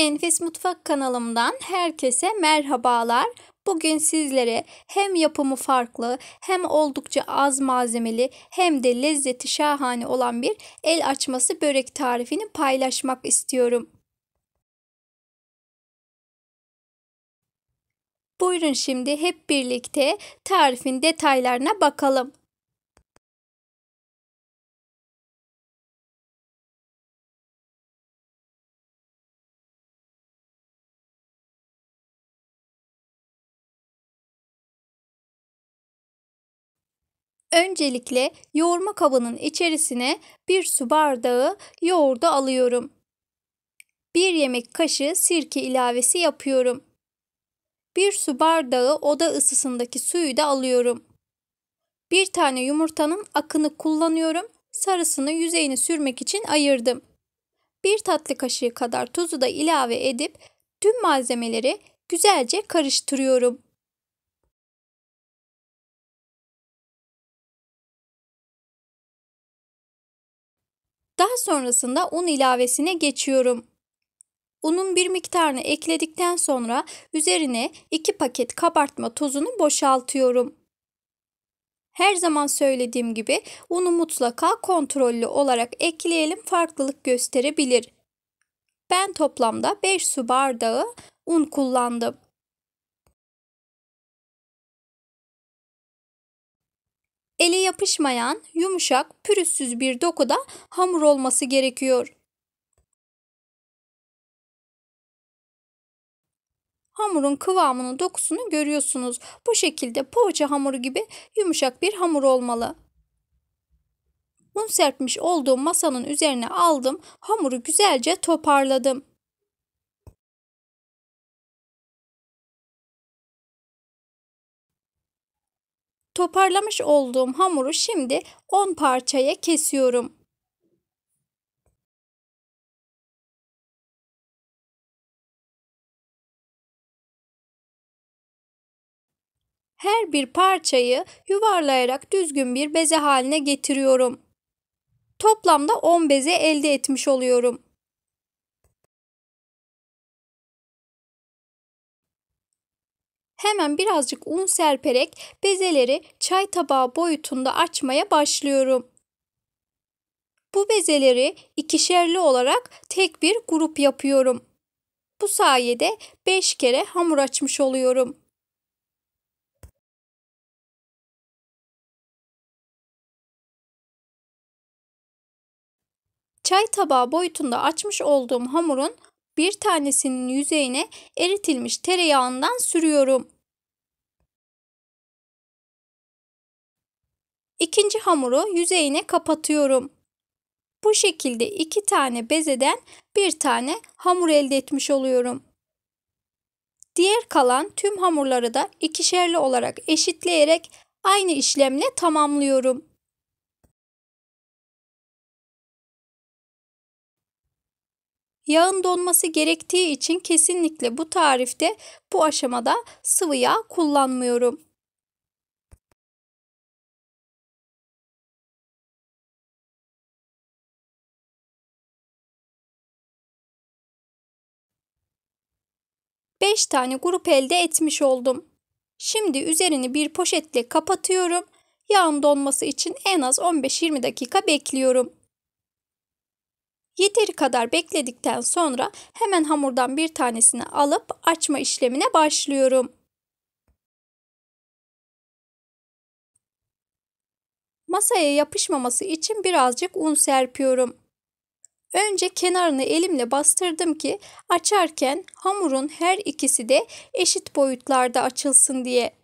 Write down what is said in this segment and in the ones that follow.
Enfes Mutfak kanalımdan herkese merhabalar. Bugün sizlere hem yapımı farklı, hem oldukça az malzemeli, hem de lezzeti şahane olan bir el açması börek tarifini paylaşmak istiyorum. Buyurun şimdi hep birlikte tarifin detaylarına bakalım. Öncelikle yoğurma kabının içerisine bir su bardağı yoğurdu alıyorum. Bir yemek kaşığı sirke ilavesi yapıyorum. Bir su bardağı oda ısısındaki suyu da alıyorum. Bir tane yumurtanın akını kullanıyorum. Sarısını yüzeyini sürmek için ayırdım. Bir tatlı kaşığı kadar tuzu da ilave edip tüm malzemeleri güzelce karıştırıyorum. Daha sonrasında un ilavesine geçiyorum. Unun bir miktarını ekledikten sonra üzerine 2 paket kabartma tozunu boşaltıyorum. Her zaman söylediğim gibi unu mutlaka kontrollü olarak ekleyelim farklılık gösterebilir. Ben toplamda 5 su bardağı un kullandım. ele yapışmayan, yumuşak, pürüzsüz bir dokuda hamur olması gerekiyor. Hamurun kıvamını, dokusunu görüyorsunuz. Bu şekilde poğaça hamuru gibi yumuşak bir hamur olmalı. Un serpmiş olduğum masanın üzerine aldım, hamuru güzelce toparladım. toparlamış olduğum hamuru şimdi 10 parçaya kesiyorum. Her bir parçayı yuvarlayarak düzgün bir beze haline getiriyorum. Toplamda 10 beze elde etmiş oluyorum. Hemen birazcık un serperek bezeleri çay tabağı boyutunda açmaya başlıyorum. Bu bezeleri ikişerli olarak tek bir grup yapıyorum. Bu sayede 5 kere hamur açmış oluyorum. Çay tabağı boyutunda açmış olduğum hamurun bir tanesinin yüzeyine eritilmiş tereyağından sürüyorum. İkinci hamuru yüzeyine kapatıyorum. Bu şekilde iki tane bezeden bir tane hamur elde etmiş oluyorum. Diğer kalan tüm hamurları da ikişerli olarak eşitleyerek aynı işlemle tamamlıyorum. Yağın donması gerektiği için kesinlikle bu tarifte bu aşamada sıvı yağ kullanmıyorum. Beş tane grup elde etmiş oldum. Şimdi üzerini bir poşetle kapatıyorum. Yağın donması için en az 15-20 dakika bekliyorum. Yeteri kadar bekledikten sonra hemen hamurdan bir tanesini alıp açma işlemine başlıyorum. Masaya yapışmaması için birazcık un serpiyorum. Önce kenarını elimle bastırdım ki açarken hamurun her ikisi de eşit boyutlarda açılsın diye.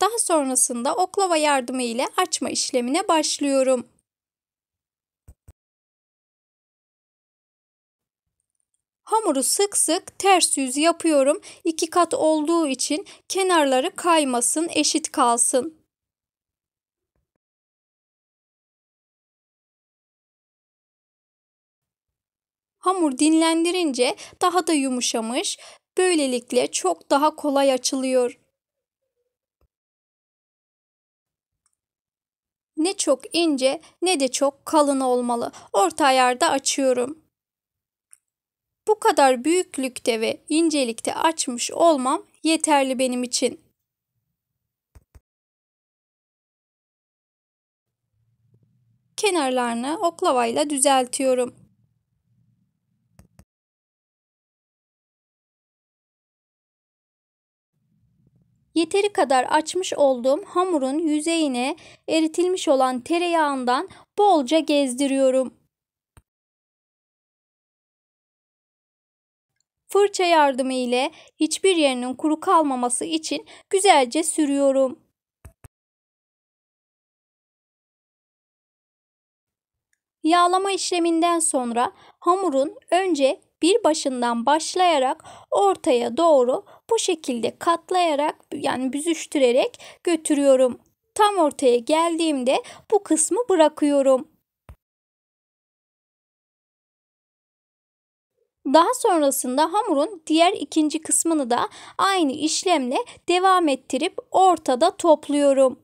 Daha sonrasında oklava yardımı ile açma işlemine başlıyorum. Hamuru sık sık ters yüz yapıyorum. İki kat olduğu için kenarları kaymasın, eşit kalsın. Hamur dinlendirince daha da yumuşamış, böylelikle çok daha kolay açılıyor. Ne çok ince ne de çok kalın olmalı. Orta ayarda açıyorum. Bu kadar büyüklükte ve incelikte açmış olmam yeterli benim için. Kenarlarını oklavayla düzeltiyorum. Yeteri kadar açmış olduğum hamurun yüzeyine eritilmiş olan tereyağından bolca gezdiriyorum. Fırça yardımı ile hiçbir yerinin kuru kalmaması için güzelce sürüyorum. Yağlama işleminden sonra hamurun önce bir başından başlayarak ortaya doğru bu şekilde katlayarak yani büzüştürerek götürüyorum. Tam ortaya geldiğimde bu kısmı bırakıyorum. Daha sonrasında hamurun diğer ikinci kısmını da aynı işlemle devam ettirip ortada topluyorum.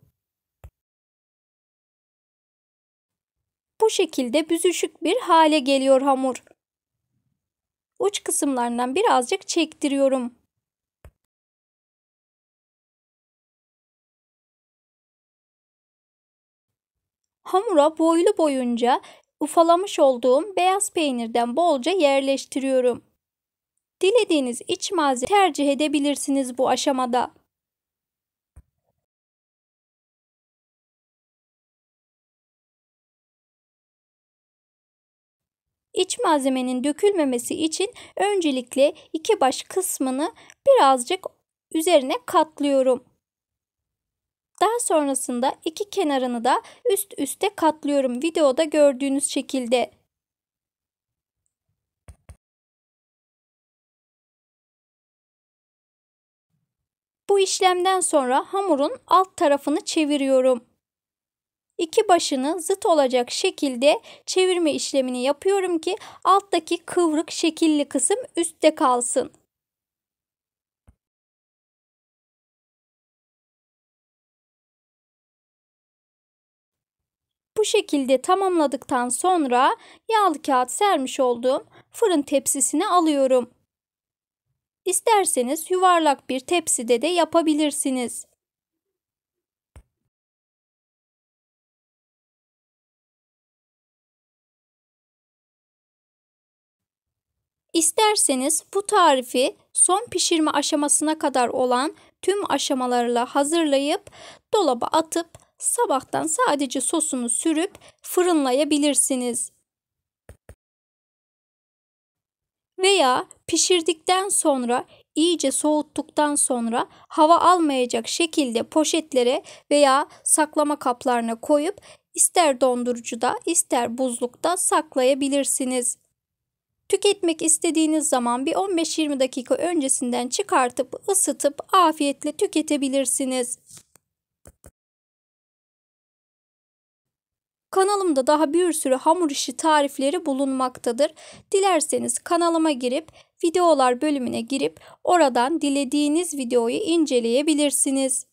Bu şekilde büzüşük bir hale geliyor hamur. Uç kısımlarından birazcık çektiriyorum. Hamura boylu boyunca ufalamış olduğum beyaz peynirden bolca yerleştiriyorum. Dilediğiniz iç malzeme tercih edebilirsiniz bu aşamada. İç malzemenin dökülmemesi için öncelikle iki baş kısmını birazcık üzerine katlıyorum. Daha sonrasında iki kenarını da üst üste katlıyorum videoda gördüğünüz şekilde. Bu işlemden sonra hamurun alt tarafını çeviriyorum. İki başını zıt olacak şekilde çevirme işlemini yapıyorum ki alttaki kıvrık şekilli kısım üstte kalsın. Bu şekilde tamamladıktan sonra yağlı kağıt sermiş olduğum fırın tepsisine alıyorum. İsterseniz yuvarlak bir tepside de yapabilirsiniz. İsterseniz bu tarifi son pişirme aşamasına kadar olan tüm aşamalarla hazırlayıp dolaba atıp sabahtan sadece sosunu sürüp fırınlayabilirsiniz. Veya pişirdikten sonra iyice soğuttuktan sonra hava almayacak şekilde poşetlere veya saklama kaplarına koyup ister dondurucuda ister buzlukta saklayabilirsiniz. Tüketmek istediğiniz zaman bir 15-20 dakika öncesinden çıkartıp ısıtıp afiyetle tüketebilirsiniz. Kanalımda daha bir sürü hamur işi tarifleri bulunmaktadır. Dilerseniz kanalıma girip videolar bölümüne girip oradan dilediğiniz videoyu inceleyebilirsiniz.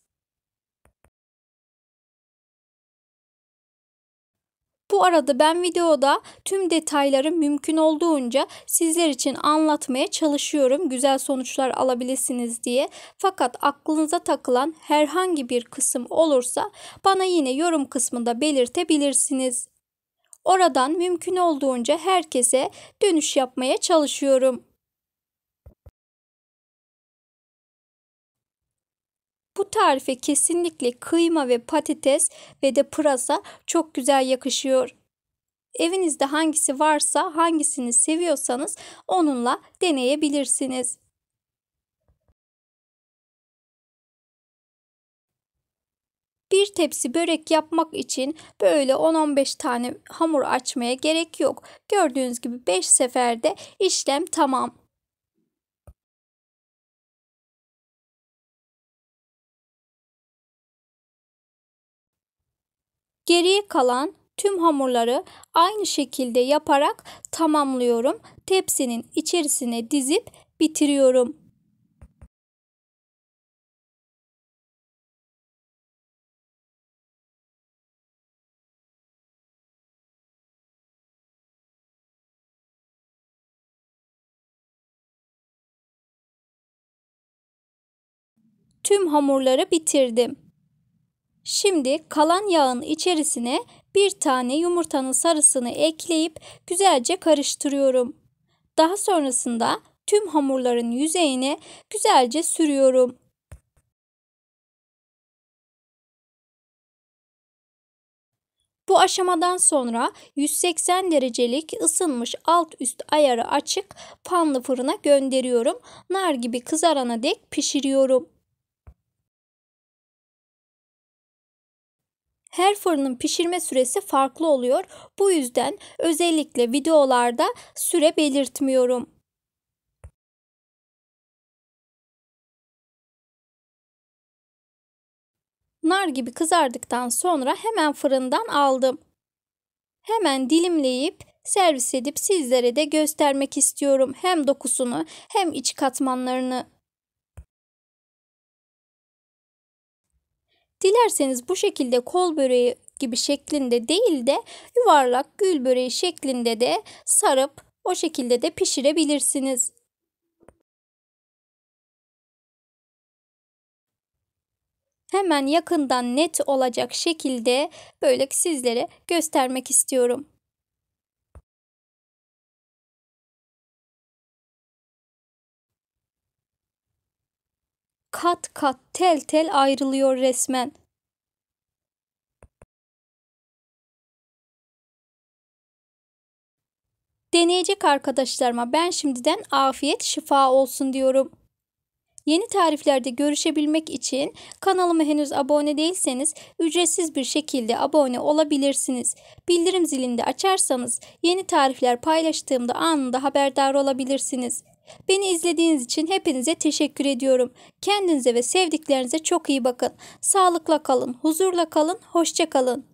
Bu arada ben videoda tüm detayları mümkün olduğunca sizler için anlatmaya çalışıyorum. Güzel sonuçlar alabilirsiniz diye. Fakat aklınıza takılan herhangi bir kısım olursa bana yine yorum kısmında belirtebilirsiniz. Oradan mümkün olduğunca herkese dönüş yapmaya çalışıyorum. Bu tarife kesinlikle kıyma ve patates ve de pırasa çok güzel yakışıyor. Evinizde hangisi varsa hangisini seviyorsanız onunla deneyebilirsiniz. Bir tepsi börek yapmak için böyle 10-15 tane hamur açmaya gerek yok. Gördüğünüz gibi 5 seferde işlem tamam. Geriye kalan tüm hamurları aynı şekilde yaparak tamamlıyorum. Tepsinin içerisine dizip bitiriyorum. Tüm hamurları bitirdim. Şimdi kalan yağın içerisine bir tane yumurtanın sarısını ekleyip güzelce karıştırıyorum. Daha sonrasında tüm hamurların yüzeyine güzelce sürüyorum. Bu aşamadan sonra 180 derecelik ısınmış alt üst ayarı açık panlı fırına gönderiyorum. Nar gibi kızarana dek pişiriyorum. Her fırının pişirme süresi farklı oluyor. Bu yüzden özellikle videolarda süre belirtmiyorum. Nar gibi kızardıktan sonra hemen fırından aldım. Hemen dilimleyip servis edip sizlere de göstermek istiyorum hem dokusunu hem iç katmanlarını. Dilerseniz bu şekilde kol böreği gibi şeklinde değil de yuvarlak gül böreği şeklinde de sarıp o şekilde de pişirebilirsiniz. Hemen yakından net olacak şekilde böyle sizlere göstermek istiyorum. kat kat tel tel ayrılıyor resmen. Deneyecek arkadaşlarıma ben şimdiden afiyet şifa olsun diyorum. Yeni tariflerde görüşebilmek için kanalıma henüz abone değilseniz ücretsiz bir şekilde abone olabilirsiniz. Bildirim zilini de açarsanız yeni tarifler paylaştığımda anında haberdar olabilirsiniz. Beni izlediğiniz için hepinize teşekkür ediyorum. Kendinize ve sevdiklerinize çok iyi bakın. Sağlıkla kalın, huzurla kalın, hoşça kalın.